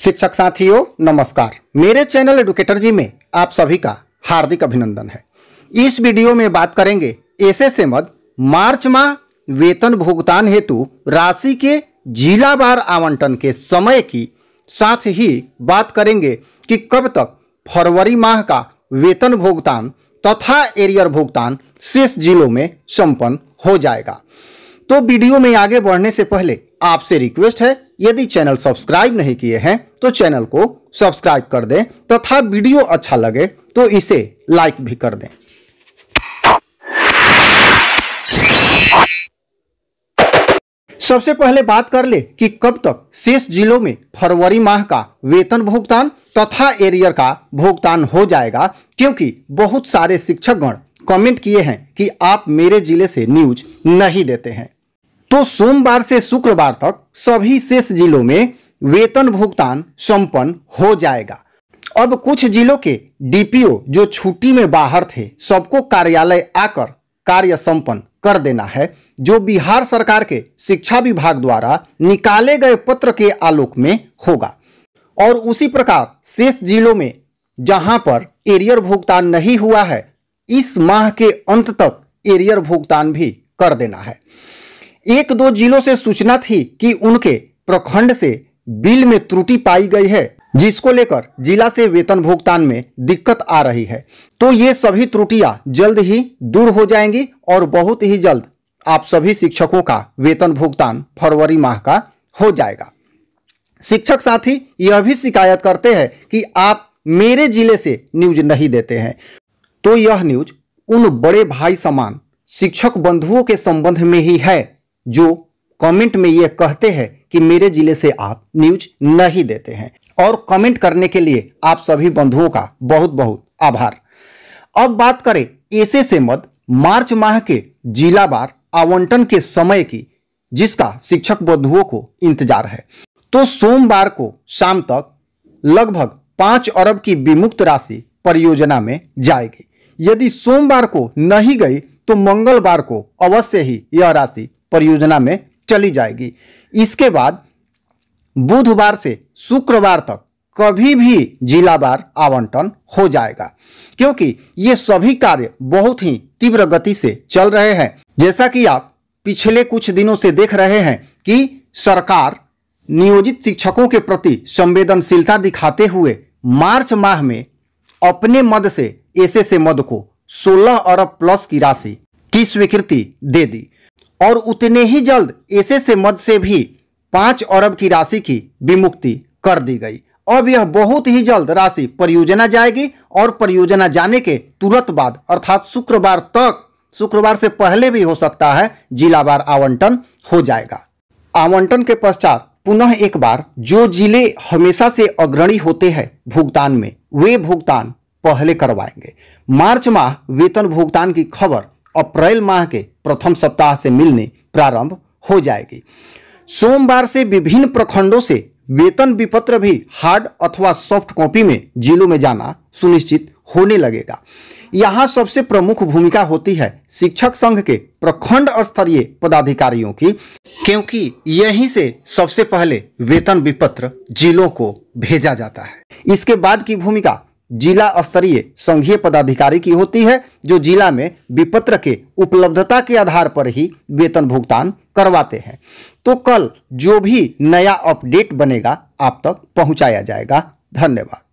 शिक्षक साथियों नमस्कार मेरे चैनल एडुकेटर जी में आप सभी का हार्दिक अभिनंदन है इस वीडियो में बात करेंगे ऐसे से मद मार्च माह वेतन भुगतान हेतु राशि के जिला बार आवंटन के समय की साथ ही बात करेंगे कि कब तक फरवरी माह का वेतन भुगतान तथा एरियर भुगतान शेष जिलों में संपन्न हो जाएगा तो वीडियो में आगे बढ़ने से पहले आपसे रिक्वेस्ट है यदि चैनल सब्सक्राइब नहीं किए हैं तो चैनल को सब्सक्राइब कर दें तथा वीडियो अच्छा लगे तो इसे लाइक भी कर दें सबसे पहले बात कर ले कि कब तक शेष जिलों में फरवरी माह का वेतन भुगतान तथा एरियर का भुगतान हो जाएगा क्योंकि बहुत सारे शिक्षकगण कमेंट किए हैं कि आप मेरे जिले से न्यूज नहीं देते हैं तो सोमवार से शुक्रवार तक सभी शेष जिलों में वेतन भुगतान संपन्न हो जाएगा अब कुछ जिलों के डीपीओ जो छुट्टी में बाहर थे सबको कार्यालय आकर कार्य संपन्न कर देना है जो बिहार सरकार के शिक्षा विभाग द्वारा निकाले गए पत्र के आलोक में होगा और उसी प्रकार शेष जिलों में जहां पर एरियर भुगतान नहीं हुआ है इस माह के अंत तक एरियर भुगतान भी कर देना है एक दो जिलों से सूचना थी कि उनके प्रखंड से बिल में त्रुटि पाई गई है जिसको लेकर जिला से वेतन भुगतान में दिक्कत आ रही है तो ये सभी त्रुटियां जल्द ही दूर हो जाएंगी और बहुत ही जल्द आप सभी शिक्षकों का वेतन भुगतान फरवरी माह का हो जाएगा शिक्षक साथी यह भी शिकायत करते हैं कि आप मेरे जिले से न्यूज नहीं देते हैं तो यह न्यूज उन बड़े भाई समान शिक्षक बंधुओं के संबंध में ही है जो कमेंट में ये कहते हैं कि मेरे जिले से आप न्यूज नहीं देते हैं और कमेंट करने के लिए आप सभी बंधुओं का बहुत बहुत आभार अब बात करें ऐसे से मत मार्च माह के जिला बार आवंटन के समय की जिसका शिक्षक बंधुओं को इंतजार है तो सोमवार को शाम तक लगभग पांच अरब की विमुक्त राशि परियोजना में जाएगी यदि सोमवार को नहीं गई तो मंगलवार को अवश्य ही यह राशि परियोजना में चली जाएगी इसके बाद बुधवार से शुक्रवार तक कभी भी जिलावार आवंटन हो जाएगा क्योंकि ये सभी कार्य बहुत ही तीव्र गति से चल रहे हैं जैसा कि आप पिछले कुछ दिनों से देख रहे हैं कि सरकार नियोजित शिक्षकों के प्रति संवेदनशीलता दिखाते हुए मार्च माह में अपने मद से एसएसए मद को 16 अरब प्लस की राशि की स्वीकृति दे दी और उतने ही जल्द एसएसए मद से भी पांच अरब की राशि की विमुक्ति कर दी गई अब यह बहुत ही जल्द राशि परियोजना जाएगी और परियोजना जाने के तुरंत बाद अर्थात शुक्रवार तक शुक्रवार से पहले भी हो सकता है जिलावार आवंटन हो जाएगा आवंटन के पश्चात पुनः एक बार जो जिले हमेशा से अग्रणी होते हैं भुगतान में वे भुगतान पहले करवाएंगे मार्च माह वेतन भुगतान की खबर अप्रैल माह के प्रथम सप्ताह से मिलने प्रारंभ हो जाएगी सोमवार से विभिन्न प्रखंडों से वेतन विपत्र भी हार्ड अथवा सॉफ्ट कॉपी में जिलों में जाना सुनिश्चित होने लगेगा यहाँ सबसे प्रमुख भूमिका होती है शिक्षक संघ के प्रखंड स्तरीय पदाधिकारियों की क्योंकि यहीं से सबसे पहले वेतन विपत्र जिलों को भेजा जाता है इसके बाद की भूमिका जिला स्तरीय संघीय पदाधिकारी की होती है जो जिला में विपत्र के उपलब्धता के आधार पर ही वेतन भुगतान करवाते हैं तो कल जो भी नया अपडेट बनेगा आप तक पहुंचाया जाएगा धन्यवाद